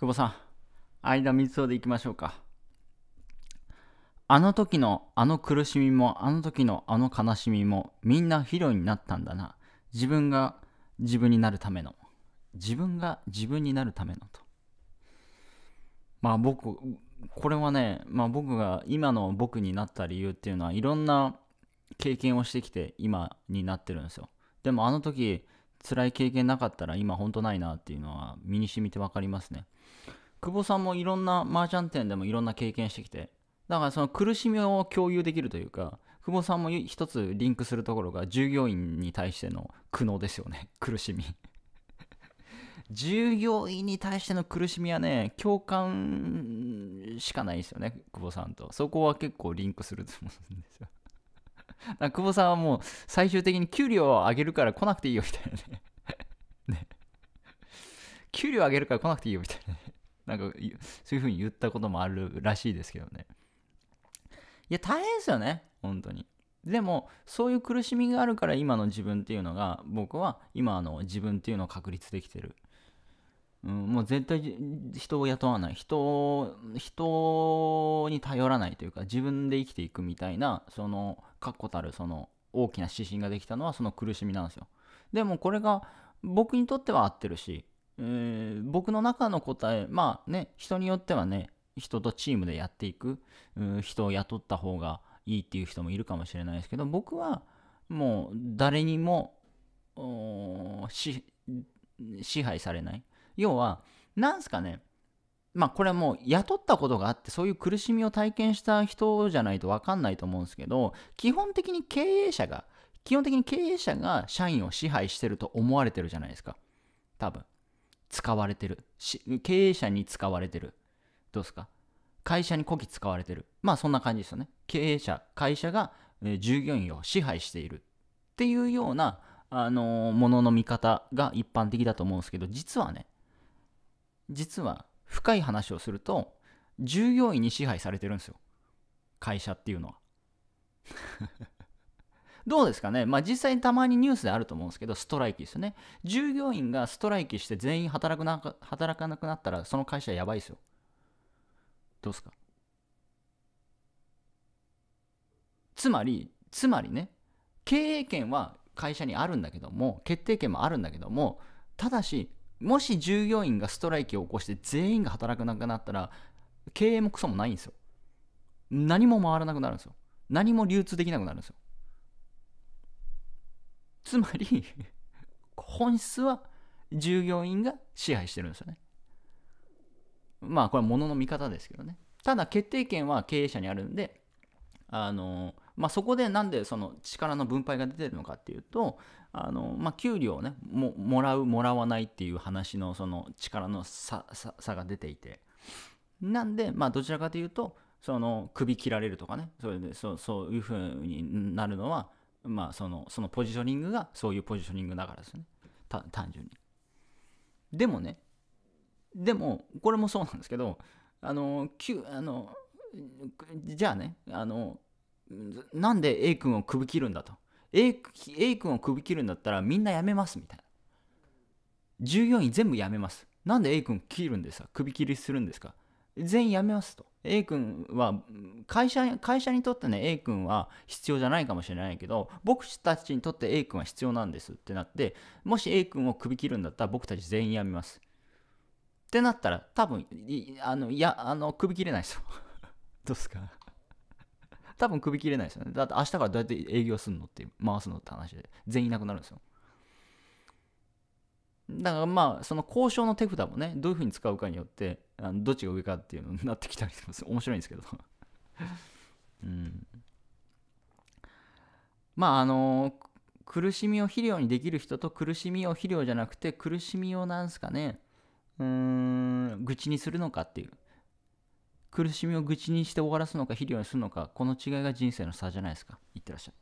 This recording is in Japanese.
久保さん、相田光雄でいきましょうか。あの時のあの苦しみも、あの時のあの悲しみも、みんなヒロになったんだな。自分が自分になるための。自分が自分になるためのと。まあ僕、これはね、まあ、僕が今の僕になった理由っていうのはいろんな経験をしてきて今になってるんですよ。でもあの時辛い経験なかったら今ほんとないなっていうのは身に染みて分かりますね久保さんもいろんな麻雀店でもいろんな経験してきてだからその苦しみを共有できるというか久保さんも一つリンクするところが従業員に対しての苦悩ですよね 苦しみ従業員に対しての苦しみはね共感しかないですよね久保さんとそこは結構リンクすると思うんですよ久保さんはもう最終的に給料を上げるから来なくていいよみたいなね ね。給料上げるから来なくていいよみたいなね。なんかそういうふうに言ったこともあるらしいですけどね。いや大変ですよね本当に。でもそういう苦しみがあるから今の自分っていうのが僕は今の自分っていうのを確立できてるうん、もう絶対人を雇わない人人に頼らないというか自分で生きていくみたいなその確固たるその大きな指針ができたのはその苦しみなんですよでもこれが僕にとっては合ってるし、えー、僕の中の答えまあね人によってはね人とチームでやっていく、うん、人を雇った方がいいっていう人もいるかもしれないですけど僕はもう誰にも支配されない要は、なんすかね、まあこれはもう雇ったことがあってそういう苦しみを体験した人じゃないと分かんないと思うんですけど基本的に経営者が基本的に経営者が社員を支配してると思われてるじゃないですか多分使われてる経営者に使われてるどうですか会社にこき使われてるまあそんな感じですよね経営者会社が従業員を支配しているっていうようなあのものの見方が一般的だと思うんですけど実はね実は深い話をすると従業員に支配されてるんですよ会社っていうのは どうですかねまあ実際にたまにニュースであると思うんですけどストライキですよね従業員がストライキして全員働くな働かなくなったらその会社やばいですよどうですかつまりつまりね経営権は会社にあるんだけども決定権もあるんだけどもただしもし従業員がストライキを起こして全員が働かなくなったら経営もクソもないんですよ何も回らなくなるんですよ何も流通できなくなるんですよつまり本質は従業員が支配してるんですよねまあこれは物の見方ですけどねただ決定権は経営者にあるんであのーまあ、そこでなんでその力の分配が出てるのかっていうとあの、まあ、給料をねももらうもらわないっていう話のその力の差が出ていてなんで、まあ、どちらかというとその首切られるとかねそれでそそういうふうになるのは、まあ、そのそのポジショニングがそういうポジショニングだからですね単純に。でもねでもこれもそうなんですけどあのあのじゃあねあのなんで A 君を首切るんだと A, A 君を首切るんだったらみんな辞めますみたいな従業員全部辞めますなんで A 君切るんですか首切りするんですか全員辞めますと A 君は会社会社にとってね A 君は必要じゃないかもしれないけど僕たちにとって A 君は必要なんですってなってもし A 君を首切るんだったら僕たち全員辞めますってなったら多分あのいやあの首切れないですよ どうすか多分首切れないですよね。だって明日からどうやって営業するのって回すのって話で、全員いなくなるんですよ。だからまあ、その交渉の手札もね、どういうふうに使うかによって、あのどっちが上かっていうのになってきたりします。面白いんですけど。うん。まあ、あのー苦しみを肥料にできる人と苦しみを肥料じゃなくて苦しみをなんすかねうーん愚痴にするのかっていう苦しみを愚痴にして終わらすのか肥料にするのかこの違いが人生の差じゃないですかいってらっしゃい